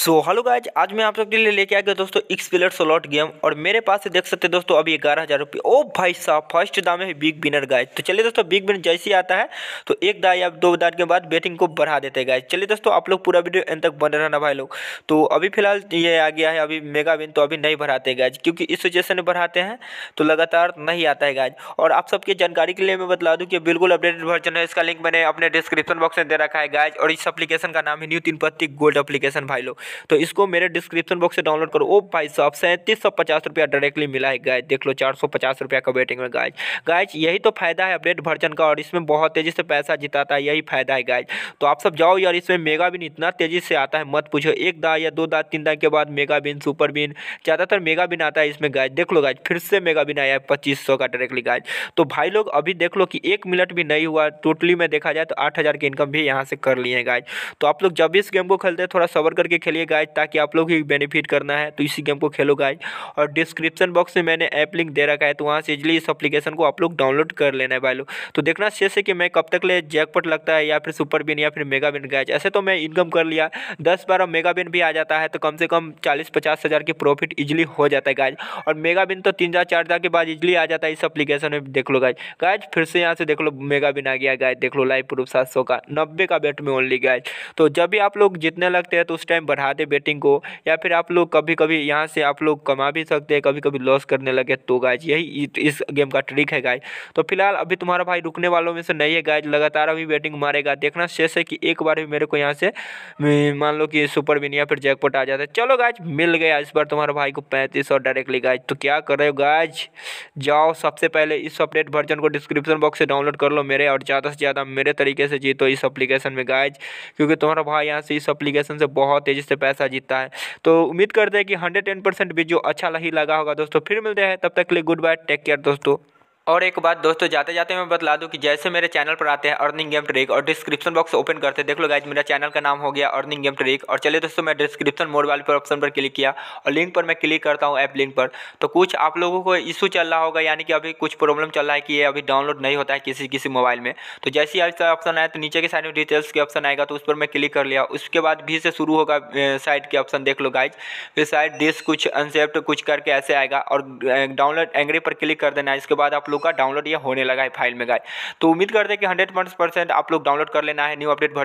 so hello guys आज मैं आप सबके लिए लेके आ गया दोस्तों एक्स पिलर सोलॉट गेम और मेरे पास से देख सकते हैं दोस्तों अभी ग्यारह हज़ार रुपये ओ भाई साहब फर्स्ट दाम है बिग बिनर गाइज तो चलिए दोस्तों बिग बिनर जैसे ही आता है तो एक दा या दो दार के बाद बैटिंग को बढ़ा देते हैं गाइज चलिए दोस्तों आप लोग पूरा वीडियो एन तक बने रहना भाई लोग तो अभी फिलहाल ये आ गया है अभी मेगा बिन तो अभी नहीं बढ़ाते गाइज क्योंकि इस वजह से बढ़ाते हैं तो लगातार नहीं आता है गाइज और आप सबकी जानकारी के लिए मैं बता दूँ कि बिल्कुल अपडेटेड वर्जन है इसका लिंक मैंने अपने डिस्क्रिप्शन बॉक्स में दे रखा है गाइज और इस अपलीकेशन का नाम है न्यू तीन पत्ती गोल्ड अपलीकेशन भाई लोग तो इसको मेरे डिस्क्रिप्शन बॉक्स से डाउनलोड करो ओ भाई साहब सैंतीस सौ पचास रुपया डायरेक्टली मिला है गायज देख लो चार सौ पचास रुपया का वेटिंग में गायज गायज यही तो फायदा है अपडेट वर्जन का और इसमें बहुत तेज़ी से पैसा जिताता है यही फायदा है गायज तो आप सब जाओ यार इसमें मेगा बिन इतना तेज़ी से आता है मत पूछो एक दा या दो दा तीन दा के बाद मेगा बिन सुपर बिन ज़्यादातर मेगा बिन आता है इसमें गायज देख लो गायज फिर से मेगा बिन आया है पच्चीस का डायरेक्टली गायज तो भाई लोग अभी देख लो कि एक मिनट भी नहीं हुआ टोटली में देखा जाए तो आठ की इनकम भी यहाँ से कर लिए गायज तो आप लोग जब भी इस गेम को खेलते हैं थोड़ा सबर करके खेलिए गाइज ताकि आप लोग भी बेनिफिट करना है तो इसी गेम को खेलो गाइज और डिस्क्रिप्शन बॉक्स में मैंने ऐप लिंक दे रखा है तो वहाँ से इजली इस अपलीकेशन को आप लोग डाउनलोड कर लेना है भाई लोग तो देखना शेष है कि मैं कब तक ले जैकपट लगता है या फिर सुपर बिन या फिर मेगा बिन गाइज ऐसे तो मैं इनकम कर लिया दस बारह मेगा बिन भी आ जाता है तो कम से कम चालीस पचास हज़ार की प्रॉफिट इजिली हो जाता है गाइज और मेगा बिन तो तीन हज़ार चार हज़ार के बाद इजली आ जाता है इस अपलीकेशन में देख लो गाइज गाइज फिर से यहाँ से देख लो मेगा बिन आ गया गाइज देख लो लाइव प्रूफ सात का नब्बे का बेट में ओनली गाइज तो जब भी आप लोग जितने लगते हैं तो उस टाइम बढ़ा बढ़ा दे बेटिंग को या फिर आप लोग कभी कभी यहाँ से आप लोग कमा भी सकते हैं कभी कभी लॉस करने लगे तो गायज यही इस गेम का ट्रिक है गाय तो फिलहाल अभी तुम्हारा भाई रुकने वालों में से नहीं है गायज लगातार अभी बैटिंग मारेगा देखना शेष है कि एक बार भी मेरे को यहाँ से हम्म, मान लो कि सुपर विन या फिर जैकपोट आ जाता है चलो गायज मिल गया इस बार तुम्हारे भाई को पैंतीस और डायरेक्टली गाइज तो क्या कर रहे हो गाइज जाओ सबसे पहले इस अपडेट वर्जन को डिस्क्रिप्शन बॉक्स से डाउनलोड कर लो मेरे और ज़्यादा से ज़्यादा मेरे तरीके से जीतो इस अप्लीकेशन में गायज क्योंकि तुम्हारा भाई यहाँ से इस अप्लीकेशन से बहुत तेज़ी से से पैसा जीतता है तो उम्मीद करते हैं कि हंड्रेड टेन परसेंट वीडियो अच्छा ही लगा होगा दोस्तों फिर मिलते हैं तब तक के लिए गुड बाय टेक केयर दोस्तों और एक बात दोस्तों जाते जाते मैं बता दूं कि जैसे मेरे चैनल पर आते हैं अर्निंग गेम ट्रिक और डिस्क्रिप्शन बॉक्स ओपन करते देख लो गाइज मेरा चैनल का नाम हो गया अर्निंग गेम ट्रिक और चलिए दोस्तों मैं डिस्क्रिप्शन मोड वाले पर ऑप्शन पर क्लिक किया और लिंक पर मैं क्लिक करता हूँ ऐप लिंक पर तो कुछ आप लोगों को इशू चल रहा होगा यानी कि अभी कुछ प्रॉब्लम चल रहा है कि ये अभी डाउनलोड नहीं होता है किसी किसी मोबाइल में तो जैसे ही ऐसा ऑप्शन आया तो नीचे के साइड में डिटेल्स के ऑप्शन आएगा तो उस पर मैं क्लिक कर लिया उसके बाद भी से शुरू होगा साइट के ऑप्शन देख लो गाइज फिर साइड डिस्क कुछ अनसेप्ट कुछ करके ऐसे आएगा और डाउनलोड एंग्री पर क्लिक कर देना इसके बाद आप लोग का डाउनलोड यह होने लगा है फाइल में गाय तो उम्मीद करते हैं कि हंड्रेड परसेंट आप लोग डाउनलोड कर लेना है न्यू अपडेट